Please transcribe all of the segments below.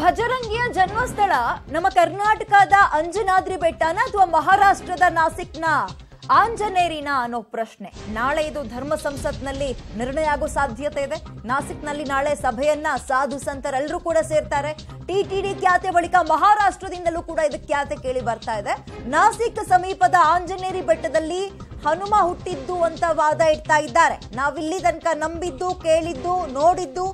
ಭಜರಂಗಿಯ ಜನ್ಮಸ್ಥಳ ನಮ್ಮ ಕರ್ನಾಟಕದ ಅಂಜನಾದ್ರಿ ಬೆಟ್ಟನ ಅಥವಾ ಮಹಾರಾಷ್ಟ್ರದ ನಾಸಿಕ್ನ ಆಂಜನೇರಿನ ಅನ್ನೋ ಪ್ರಶ್ನೆ ನಾಳೆ ಇದು ಧರ್ಮ ಸಂಸತ್ನಲ್ಲಿ ನಿರ್ಣಯ ಆಗೋ ಸಾಧ್ಯತೆ ಇದೆ ನಾಸಿಕ್ನಲ್ಲಿ ನಾಳೆ ಸಭೆಯನ್ನ ಸಾಧು ಸಂತರೆಲ್ಲರೂ ಕೂಡ ಸೇರ್ತಾರೆ ಟಿಟಿಡಿ ಖ್ಯಾತೆ ಬಳಿಕ ಮಹಾರಾಷ್ಟ್ರದಿಂದಲೂ ಕೂಡ ಇದು ಖ್ಯಾತೆ ಕೇಳಿ ಬರ್ತಾ ಇದೆ ನಾಸಿಕ್ ಸಮೀಪದ ಆಂಜನೇರಿ ಬೆಟ್ಟದಲ್ಲಿ ಹನುಮ ಹುಟ್ಟಿದ್ದು ಅಂತ ವಾದ ಇಡ್ತಾ ಇದ್ದಾರೆ ನಾವಿಲ್ಲಿ ತನಕ ನಂಬಿದ್ದು ಕೇಳಿದ್ದು ನೋಡಿದ್ದು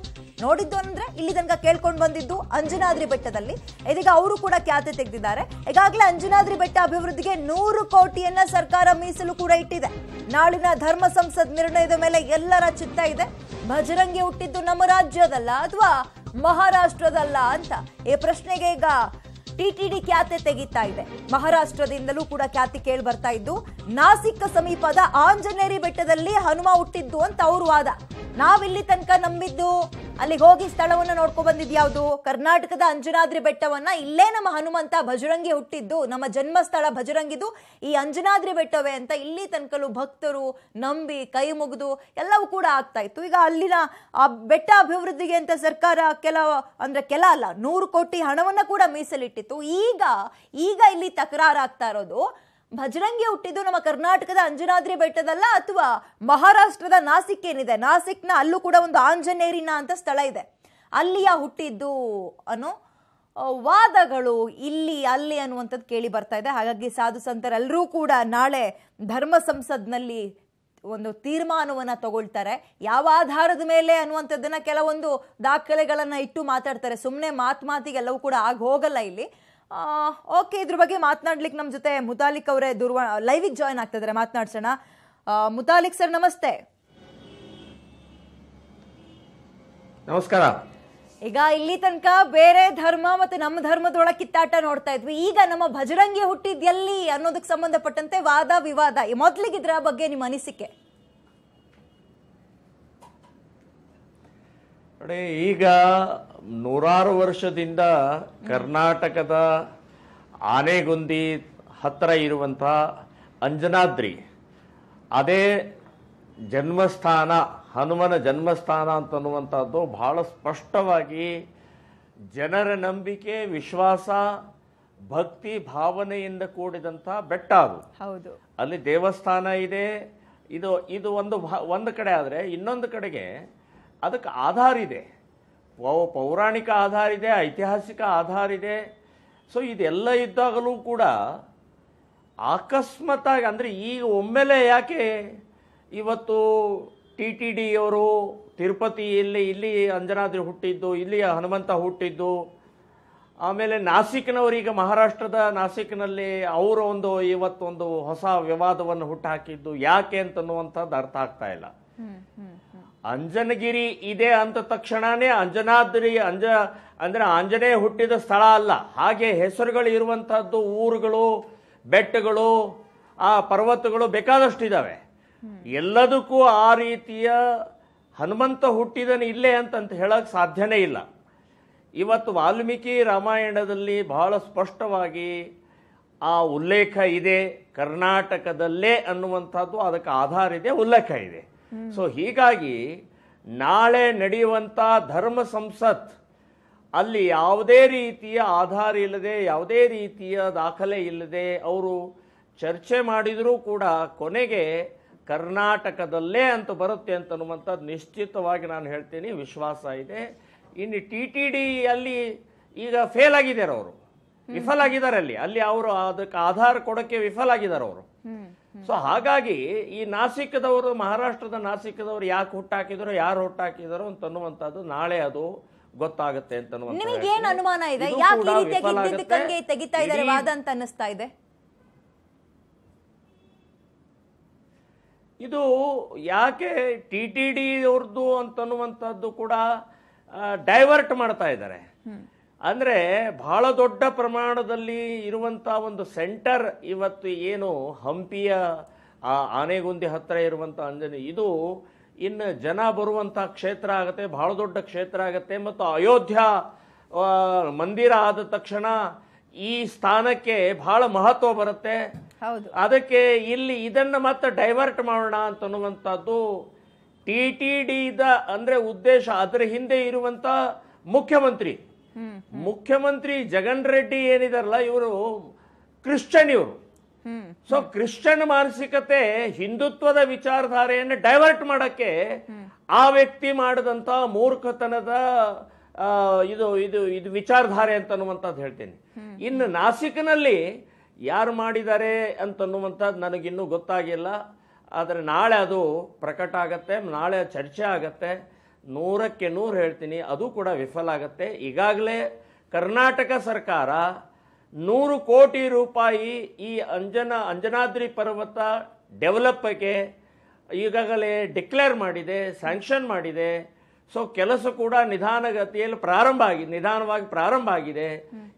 ನೋಡಿದ್ದು ಅಂದ್ರೆ ಇಲ್ಲಿ ತನಕ ಕೇಳ್ಕೊಂಡು ಬಂದಿದ್ದು ಅಂಜನಾದ್ರಿ ಬೆಟ್ಟದಲ್ಲಿ ಇದೀಗ ಅವರು ಕೂಡ ಖ್ಯಾತಿ ತೆಗೆದಿದ್ದಾರೆ ಈಗಾಗಲೇ ಅಂಜನಾದ್ರಿ ಬೆಟ್ಟ ಅಭಿವೃದ್ಧಿಗೆ ನೂರು ಕೋಟಿಯನ್ನ ಸರ್ಕಾರ ಮೀಸಲು ಕೂಡ ಇಟ್ಟಿದೆ ನಾಳಿನ ಧರ್ಮ ಸಂಸದ್ ನಿರ್ಣಯದ ಮೇಲೆ ಎಲ್ಲರ ಚಿತ್ತ ಇದೆ ಭಜರಂಗಿ ಹುಟ್ಟಿದ್ದು ನಮ್ಮ ರಾಜ್ಯದಲ್ಲ ಅಥವಾ ಮಹಾರಾಷ್ಟ್ರದಲ್ಲ ಅಂತ ಈ ಪ್ರಶ್ನೆಗೆ ಈಗ ಟಿಟಿಡಿ ಖ್ಯಾತೆ ತೆಗಿತಾ ಇದೆ ಮಹಾರಾಷ್ಟ್ರದಿಂದಲೂ ಕೂಡ ಖ್ಯಾತಿ ಕೇಳಿ ಬರ್ತಾ ಇದ್ದು ನಾಸಿಕ್ ಸಮೀಪದ ಆಂಜನೇರಿ ಬೆಟ್ಟದಲ್ಲಿ ಹನುಮ ಹುಟ್ಟಿದ್ದು ಅಂತ ಅವರು ವಾದ ನಾವಿಲ್ಲಿ ತನಕ ನಂಬಿದ್ದು ಅಲ್ಲಿಗೆ ಹೋಗಿ ಸ್ಥಳವನ್ನು ನೋಡ್ಕೊ ಬಂದಿದ್ ಯಾವುದು ಕರ್ನಾಟಕದ ಅಂಜನಾದ್ರಿ ಬೆಟ್ಟವನ್ನ ಇಲ್ಲೇ ನಮ್ಮ ಹನುಮಂತ ಭಜರಂಗಿ ಹುಟ್ಟಿದ್ದು ನಮ್ಮ ಜನ್ಮಸ್ಥಳ ಭಜರಂಗಿದು ಈ ಅಂಜನಾದ್ರಿ ಬೆಟ್ಟವೇ ಅಂತ ಇಲ್ಲಿ ತನಕಲು ಭಕ್ತರು ನಂಬಿ ಕೈ ಮುಗಿದು ಎಲ್ಲವೂ ಕೂಡ ಆಗ್ತಾ ಇತ್ತು ಈಗ ಅಲ್ಲಿನ ಆ ಬೆಟ್ಟ ಅಭಿವೃದ್ಧಿಗೆ ಅಂತ ಸರ್ಕಾರ ಕೆಲ ಅಂದ್ರೆ ಕೆಲ ಅಲ್ಲ ನೂರು ಕೋಟಿ ಹಣವನ್ನ ಕೂಡ ಮೀಸಲಿಟ್ಟಿದೆ ಈಗ ಈಗ ಇಲ್ಲಿ ತಕರಾರಾಗ್ತಾ ಇರೋದು ಭಜರಂಗಿ ಹುಟ್ಟಿದ್ದು ನಮ್ಮ ಕರ್ನಾಟಕದ ಅಂಜನಾದ್ರಿ ಬೆಟ್ಟದಲ್ಲ ಅಥವಾ ಮಹಾರಾಷ್ಟ್ರದ ನಾಸಿಕ್ ಏನಿದೆ ನಾಸಿಕ್ನ ಅಲ್ಲೂ ಕೂಡ ಒಂದು ಆಂಜನೇರಿನ ಅಂತ ಸ್ಥಳ ಇದೆ ಅಲ್ಲಿಯ ಹುಟ್ಟಿದ್ದು ಅನ್ನೋ ವಾದಗಳು ಇಲ್ಲಿ ಅಲ್ಲಿ ಅನ್ನುವಂಥದ್ದು ಕೇಳಿ ಬರ್ತಾ ಇದೆ ಹಾಗಾಗಿ ಸಾಧು ಸಂತರೆಲ್ಲರೂ ಕೂಡ ನಾಳೆ ಧರ್ಮ ಸಂಸದ್ನಲ್ಲಿ ಒಂದು ತೀರ್ಮಾನವನ್ನು ತಗೊಳ್ತಾರೆ ಯಾವ ಆಧಾರದ ಮೇಲೆ ಅನ್ನುವಂಥದ್ದನ್ನು ಕೆಲವೊಂದು ದಾಖಲೆಗಳನ್ನು ಇಟ್ಟು ಮಾತಾಡ್ತಾರೆ ಸುಮ್ಮನೆ ಮಾತು ಎಲ್ಲವೂ ಕೂಡ ಆಗ ಹೋಗಲ್ಲ ಇಲ್ಲಿ ಓಕೆ ಇದ್ರ ಬಗ್ಗೆ ಮಾತನಾಡ್ಲಿಕ್ಕೆ ನಮ್ಮ ಜೊತೆ ಮುತಾಲಿಕ್ ಅವರೇ ದೂರವಾ ಲೈವಿಗೆ ಜಾಯ್ನ್ ಆಗ್ತಿದ್ದಾರೆ ಮಾತನಾಡ್ಸೋಣ ಮುತಾಲಿಕ್ ಸರ್ ನಮಸ್ತೆ ನಮಸ್ಕಾರ ಈಗ ಇಲ್ಲಿ ತನಕ ಬೇರೆ ಧರ್ಮ ಮತ್ತು ನಮ್ಮ ಧರ್ಮದೊಳಗೆ ಕಿತ್ತಾಟ ನೋಡ್ತಾ ಇದ್ವಿ ಈಗ ನಮ್ಮ ಭಜರಂಗಿ ಹುಟ್ಟಿದ ಎಲ್ಲಿ ಅನ್ನೋದಕ್ಕೆ ಸಂಬಂಧಪಟ್ಟಂತೆ ವಾದ ವಿವಾದ ಮೊದಲಿಗೆ ಇದರ ಬಗ್ಗೆ ನಿಮ್ಮ ಅನಿಸಿಕೆ ಈಗ ನೂರಾರು ವರ್ಷದಿಂದ ಕರ್ನಾಟಕದ ಆನೆಗುಂದಿ ಹತ್ತಿರ ಇರುವಂತಹ ಅಂಜನಾದ್ರಿ ಅದೇ ಜನ್ಮಸ್ಥಾನ ಹನುಮನ ಜನ್ಮಸ್ಥಾನ ಅಂತನ್ನುವಂಥದ್ದು ಬಹಳ ಸ್ಪಷ್ಟವಾಗಿ ಜನರ ನಂಬಿಕೆ ವಿಶ್ವಾಸ ಭಕ್ತಿ ಭಾವನೆಯಿಂದ ಕೂಡಿದಂಥ ಬೆಟ್ಟ ಅದು ಹೌದು ಅಲ್ಲಿ ದೇವಸ್ಥಾನ ಇದೆ ಇದು ಇದು ಒಂದು ಭಾ ಒಂದು ಕಡೆ ಆದರೆ ಇನ್ನೊಂದು ಕಡೆಗೆ ಅದಕ್ಕೆ ಆಧಾರ ಇದೆ ಪೌರಾಣಿಕ ಆಧಾರ ಇದೆ ಐತಿಹಾಸಿಕ ಆಧಾರ ಇದೆ ಸೊ ಇದೆಲ್ಲ ಇದ್ದಾಗಲೂ ಕೂಡ ಆಗಿ ಅಂದರೆ ಈಗ ಒಮ್ಮೆಲೆ ಯಾಕೆ ಇವತ್ತು ಟಿ ಟಿ ಡಿಯವರು ತಿರುಪತಿಯಲ್ಲಿ ಇಲ್ಲಿ ಅಂಜನಾದ್ರಿ ಹುಟ್ಟಿದ್ದು ಇಲ್ಲಿ ಹನುಮಂತ ಹುಟ್ಟಿದ್ದು ಆಮೇಲೆ ನಾಸಿಕ್ನವರು ಈಗ ಮಹಾರಾಷ್ಟ್ರದ ನಾಸಿಕ್ನಲ್ಲಿ ಅವರ ಒಂದು ಇವತ್ತೊಂದು ಹೊಸ ವಿವಾದವನ್ನು ಹುಟ್ಟುಹಾಕಿದ್ದು ಯಾಕೆ ಅಂತನ್ನುವಂಥದ್ದು ಅರ್ಥ ಆಗ್ತಾ ಇಲ್ಲ ಅಂಜನಗಿರಿ ಇದೆ ಅಂತ ತಕ್ಷಣನೇ ಅಂಜನಾದ್ರಿ ಅಂಜ ಅಂದರೆ ಆಂಜನೇಯ ಹುಟ್ಟಿದ ಸ್ಥಳ ಅಲ್ಲ ಹಾಗೆ ಹೆಸರುಗಳು ಇರುವಂಥದ್ದು ಊರುಗಳು ಬೆಟ್ಟಗಳು ಆ ಪರ್ವತಗಳು ಬೇಕಾದಷ್ಟು ಇದ್ದಾವೆ ಎಲ್ಲದಕ್ಕೂ ಆ ರೀತಿಯ ಹನುಮಂತ ಹುಟ್ಟಿದನು ಇಲ್ಲೇ ಅಂತಂತ ಹೇಳಕ್ಕೆ ಸಾಧ್ಯನೇ ಇಲ್ಲ ಇವತ್ತು ವಾಲ್ಮೀಕಿ ರಾಮಾಯಣದಲ್ಲಿ ಬಹಳ ಸ್ಪಷ್ಟವಾಗಿ ಆ ಉಲ್ಲೇಖ ಇದೆ ಕರ್ನಾಟಕದಲ್ಲೇ ಅನ್ನುವಂಥದ್ದು ಅದಕ್ಕೆ ಆಧಾರ ಇದೆ ಉಲ್ಲೇಖ ಇದೆ ಸೊ ಹೀಗಾಗಿ ನಾಳೆ ನಡೆಯುವಂಥ ಧರ್ಮ ಸಂಸತ್ ಅಲ್ಲಿ ಯಾವುದೇ ರೀತಿಯ ಆಧಾರ ಇಲ್ಲದೆ ಯಾವುದೇ ರೀತಿಯ ದಾಖಲೆ ಇಲ್ಲದೆ ಅವರು ಚರ್ಚೆ ಮಾಡಿದರೂ ಕೂಡ ಕೊನೆಗೆ ಕರ್ನಾಟಕದಲ್ಲೇ ಅಂತ ಬರುತ್ತೆ ಅಂತ ಅನ್ನುವಂಥದ್ದು ನಿಶ್ಚಿತವಾಗಿ ನಾನು ಹೇಳ್ತೀನಿ ವಿಶ್ವಾಸ ಇದೆ ಇನ್ನು ಟಿ ಟಿ ಡಿಯಲ್ಲಿ ಈಗ ಫೇಲ್ ಆಗಿದ್ದಾರೆ ಅವರು ವಿಫಲ ಆಗಿದ್ದಾರೆ ಅಲ್ಲಿ ಅಲ್ಲಿ ಅವರು ಅದಕ್ಕೆ ಆಧಾರ ಕೊಡೋಕ್ಕೆ ವಿಫಲ ಆಗಿದ್ದಾರೆ ಅವರು ಸೊ ಹಾಗಾಗಿ ಈ ನಾಸಿಕದವರು ಮಹಾರಾಷ್ಟ್ರದ ನಾಸಿಕದವರು ಯಾಕೆ ಹುಟ್ಟಾಕಿದ್ರು ಯಾರು ಅಂತ ಅನ್ನುವಂಥದ್ದು ನಾಳೆ ಅದು ಗೊತ್ತಾಗುತ್ತೆ ಅಂತ ನಿಮಗೆ ಅನುಮಾನ ಇದೆ ಯಾಕೆ ಈ ರೀತಿಯಾಗಿ ಇದ್ದಾರೆ ವಾದ ಅಂತ ಅನ್ನಿಸ್ತಾ ಇದೆ ಇದು ಯಾಕೆ ಟಿ ಟಿ ಡಿ ಅವ್ರದ್ದು ಅಂತನ್ನುವಂಥದ್ದು ಕೂಡ ಡೈವರ್ಟ್ ಮಾಡ್ತಾ ಇದ್ದಾರೆ ಅಂದರೆ ಬಹಳ ದೊಡ್ಡ ಪ್ರಮಾಣದಲ್ಲಿ ಇರುವಂಥ ಒಂದು ಸೆಂಟರ್ ಇವತ್ತು ಏನು ಹಂಪಿಯ ಆ ಆನೆಗುಂದಿ ಹತ್ತಿರ ಇರುವಂಥ ಅಂಜನಿ ಇದು ಇನ್ನು ಜನ ಬರುವಂಥ ಕ್ಷೇತ್ರ ಆಗುತ್ತೆ ಬಹಳ ದೊಡ್ಡ ಕ್ಷೇತ್ರ ಆಗುತ್ತೆ ಮತ್ತು ಅಯೋಧ್ಯ ಮಂದಿರ ಆದ ತಕ್ಷಣ ಈ ಸ್ಥಾನಕ್ಕೆ ಬಹಳ ಮಹತ್ವ ಬರುತ್ತೆ ಅದಕ್ಕೆ ಇಲ್ಲಿ ಇದನ್ನ ಮತ್ತೆ ಡೈವರ್ಟ್ ಮಾಡೋಣ ಅನ್ನುವಂಥದ್ದು ಟಿ ಟಿ ದ ಅಂದ್ರೆ ಉದ್ದೇಶ ಅದರ ಹಿಂದೆ ಇರುವಂತ ಮುಖ್ಯಮಂತ್ರಿ ಮುಖ್ಯಮಂತ್ರಿ ಜಗನ್ ರೆಡ್ಡಿ ಏನಿದಾರಲ್ಲ ಇವರು ಕ್ರಿಶ್ಚನ್ ಇವರು ಸೊ ಕ್ರಿಶ್ಚನ್ ಮಾನಸಿಕತೆ ಹಿಂದುತ್ವದ ವಿಚಾರಧಾರೆಯನ್ನು ಡೈವರ್ಟ್ ಮಾಡಕ್ಕೆ ಆ ವ್ಯಕ್ತಿ ಮಾಡಿದಂತ ಮೂರ್ಖತನದ ಇದು ಇದು ಇದು ವಿಚಾರಧಾರೆ ಅಂತ ಹೇಳ್ತೀನಿ ಇನ್ನು ನಾಸಿಕ್ನಲ್ಲಿ ಯಾರು ಮಾಡಿದ್ದಾರೆ ಅಂತನ್ನುವಂಥದ್ದು ನನಗಿನ್ನೂ ಗೊತ್ತಾಗಿಲ್ಲ ಆದರೆ ನಾಳೆ ಅದು ಪ್ರಕಟ ಆಗತ್ತೆ ನಾಳೆ ಚರ್ಚೆ ಆಗತ್ತೆ ನೂರಕ್ಕೆ ನೂರು ಹೇಳ್ತೀನಿ ಅದು ಕೂಡ ವಿಫಲ ಆಗತ್ತೆ ಈಗಾಗಲೇ ಕರ್ನಾಟಕ ಸರ್ಕಾರ ನೂರು ಕೋಟಿ ರೂಪಾಯಿ ಈ ಅಂಜನ ಅಂಜನಾದ್ರಿ ಪರ್ವತ ಡೆವಲಪ್ಗೆ ಈಗಾಗಲೇ ಡಿಕ್ಲೇರ್ ಮಾಡಿದೆ ಸ್ಯಾಂಕ್ಷನ್ ಮಾಡಿದೆ ಸೊ ಕೆಲಸ ಕೂಡ ನಿಧಾನಗತಿಯಲ್ಲಿ ಪ್ರಾರಂಭ ಆಗಿದೆ ನಿಧಾನವಾಗಿ ಪ್ರಾರಂಭ ಆಗಿದೆ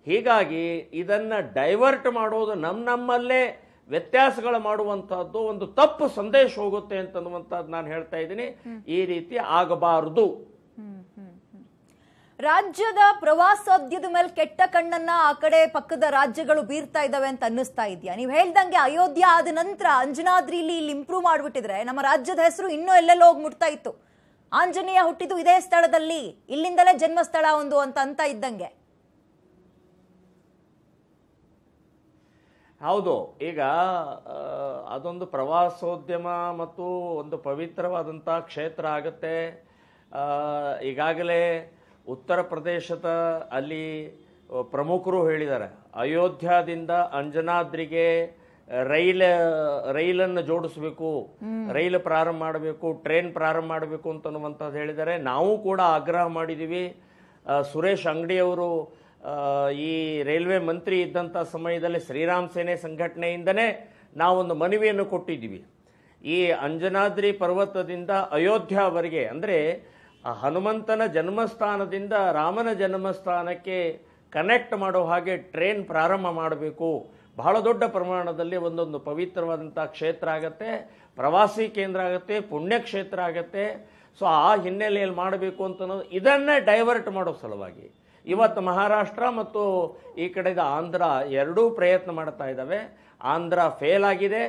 ಹೀಗಾಗಿ ಇದನ್ನು ಡೈವರ್ಟ್ ಮಾಡೋದು ನಮ್ಮ ನಮ್ಮಲ್ಲೇ ವ್ಯತ್ಯಾಸಗಳು ಮಾಡುವಂಥದ್ದು ಒಂದು ತಪ್ಪು ಸಂದೇಶ ಹೋಗುತ್ತೆ ಅಂತನ್ನುವಂಥದ್ದು ನಾನು ಹೇಳ್ತಾ ಇದ್ದೀನಿ ಈ ರೀತಿ ಆಗಬಾರದು ರಾಜ್ಯದ ಪ್ರವಾಸೋದ್ಯದ ಮೇಲೆ ಕೆಟ್ಟ ಕಣ್ಣನ್ನ ಆ ಕಡೆ ಪಕ್ಕದ ರಾಜ್ಯಗಳು ಬೀರ್ತಾ ಇದ್ದಾವೆ ಅಂತ ಅನ್ನಿಸ್ತಾ ಇದೆಯಾ ನೀವು ಹೇಳ್ದಂಗೆ ಅಯೋಧ್ಯೆ ಆದ ನಂತರ ಅಂಜನಾದ್ರಿಲಿ ಇಲ್ಲಿ ಇಂಪ್ರೂವ್ ಮಾಡಿಬಿಟ್ಟಿದ್ರೆ ನಮ್ಮ ರಾಜ್ಯದ ಹೆಸರು ಇನ್ನೂ ಎಲ್ಲೆಲ್ಲೋ ಹೋಗಿ ಮುಟ್ತಾ ಇತ್ತು ಆಂಜನೇಯ ಹುಟ್ಟಿದ್ದು ಇದೇ ಸ್ಥಳದಲ್ಲಿ ಇಲ್ಲಿಂದಲೇ ಜನ್ಮಸ್ಥಳ ಒಂದು ಅಂತ ಅಂತ ಇದ್ದಂಗೆ ಹೌದು ಈಗ ಅದೊಂದು ಪ್ರವಾಸೋದ್ಯಮ ಮತ್ತು ಒಂದು ಪವಿತ್ರವಾದಂಥ ಕ್ಷೇತ್ರ ಆಗುತ್ತೆ ಈಗಾಗಲೇ ಉತ್ತರ ಪ್ರದೇಶದ ಅಲ್ಲಿ ಪ್ರಮುಖರು ಹೇಳಿದ್ದಾರೆ ಅಯೋಧ್ಯದಿಂದ ಅಂಜನಾದ್ರಿಗೆ ರೈಲ ರೈಲನ್ನು ಜೋಡಿಸಬೇಕು ರೈಲು ಪ್ರಾರಂಭ ಮಾಡಬೇಕು ಟ್ರೈನ್ ಪ್ರಾರಂಭ ಮಾಡಬೇಕು ಅಂತನ್ನುವಂಥದ್ದು ಹೇಳಿದರೆ ನಾವು ಕೂಡ ಆಗ್ರಹ ಮಾಡಿದ್ದೀವಿ ಸುರೇಶ್ ಅಂಗಡಿಯವರು ಈ ರೈಲ್ವೆ ಮಂತ್ರಿ ಇದ್ದಂಥ ಸಮಯದಲ್ಲಿ ಶ್ರೀರಾಮ್ ಸೇನೆ ಸಂಘಟನೆಯಿಂದನೇ ನಾವೊಂದು ಮನವಿಯನ್ನು ಕೊಟ್ಟಿದ್ದೀವಿ ಈ ಅಂಜನಾದ್ರಿ ಪರ್ವತದಿಂದ ಅಯೋಧ್ಯವರೆಗೆ ಅಂದರೆ ಹನುಮಂತನ ಜನ್ಮಸ್ಥಾನದಿಂದ ರಾಮನ ಜನ್ಮಸ್ಥಾನಕ್ಕೆ ಕನೆಕ್ಟ್ ಮಾಡೋ ಹಾಗೆ ಟ್ರೈನ್ ಪ್ರಾರಂಭ ಮಾಡಬೇಕು ಬಹಳ ದೊಡ್ಡ ಪ್ರಮಾಣದಲ್ಲಿ ಒಂದೊಂದು ಪವಿತ್ರವಾದಂಥ ಕ್ಷೇತ್ರ ಆಗತ್ತೆ ಪ್ರವಾಸಿ ಕೇಂದ್ರ ಆಗುತ್ತೆ ಪುಣ್ಯಕ್ಷೇತ್ರ ಆಗತ್ತೆ ಸೊ ಆ ಹಿನ್ನೆಲೆಯಲ್ಲಿ ಮಾಡಬೇಕು ಅಂತ ಇದನ್ನೇ ಡೈವರ್ಟ್ ಮಾಡೋ ಸಲುವಾಗಿ ಇವತ್ತು ಮಹಾರಾಷ್ಟ್ರ ಮತ್ತು ಈ ಕಡೆದ ಆಂಧ್ರ ಎರಡೂ ಪ್ರಯತ್ನ ಮಾಡ್ತಾ ಇದ್ದಾವೆ ಆಂಧ್ರ ಫೇಲ್ ಆಗಿದೆ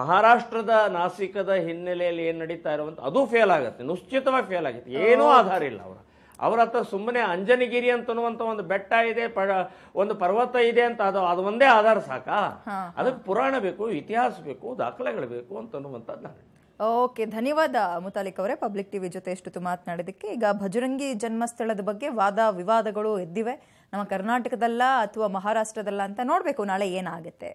ಮಹಾರಾಷ್ಟ್ರದ ನಾಸಿಕದ ಹಿನ್ನೆಲೆಯಲ್ಲಿ ಏನು ನಡೀತಾ ಇರುವಂಥ ಅದು ಫೇಲ್ ಆಗುತ್ತೆ ನಿಶ್ಚಿತವಾಗಿ ಫೇಲ್ ಆಗುತ್ತೆ ಏನೂ ಆಧಾರ ಇಲ್ಲ ಅವರ ಅವರ ಹತ್ರ ಸುಮ್ಮನೆ ಅಂಜನಗಿರಿ ಅನ್ನುವಂತ ಒಂದು ಬೆಟ್ಟ ಇದೆ ಒಂದು ಪರ್ವತ ಇದೆ ಅಂತ ಅದು ಅದು ಒಂದೇ ಆಧಾರ ಸಾಕಾ ಅದಕ್ಕೆ ಪುರಾಣ ಬೇಕು ಇತಿಹಾಸ ಬೇಕು ದಾಖಲೆಗಳು ಬೇಕು ಅಂತ ಅನ್ನುವಂಥದ್ದು ಓಕೆ ಧನ್ಯವಾದ ಮುತಾಲಿಕ್ ಅವರೇ ಪಬ್ಲಿಕ್ ಟಿವಿ ಜೊತೆ ಎಷ್ಟೊತ್ತು ಮಾತನಾಡಿದ್ದಕ್ಕೆ ಈಗ ಭಜರಂಗಿ ಜನ್ಮಸ್ಥಳದ ಬಗ್ಗೆ ವಾದ ವಿವಾದಗಳು ಎದ್ದಿವೆ ನಮ್ಮ ಕರ್ನಾಟಕದಲ್ಲ ಅಥವಾ ಮಹಾರಾಷ್ಟ್ರದಲ್ಲ ಅಂತ ನೋಡಬೇಕು ನಾಳೆ ಏನಾಗುತ್ತೆ